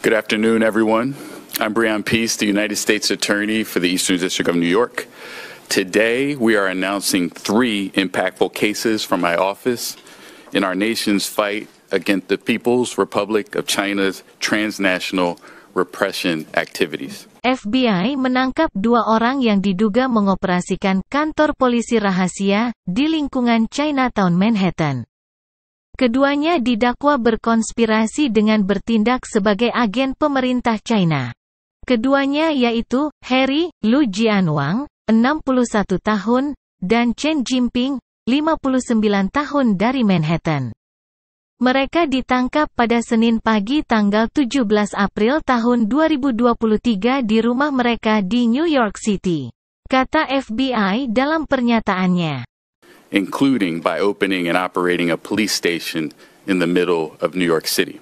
Good afternoon, everyone. I'm Breon Peace, the United States Attorney for the Eastern District of New York. Today, we are announcing three impactful cases from my office in our nation's fight against the People's Republic of China's transnational repression activities. FBI menangkap dua orang yang diduga mengoperasikan kantor polisi rahasia di lingkungan Chinatown, Manhattan. Keduanya didakwa berkonspirasi dengan bertindak sebagai agen pemerintah China. Keduanya yaitu Harry Lu Jianwang, 61 tahun, dan Chen Jinping, 59 tahun dari Manhattan. Mereka ditangkap pada Senin pagi tanggal 17 April tahun 2023 di rumah mereka di New York City, kata FBI dalam pernyataannya. including by opening and operating a police station in the middle of New York City.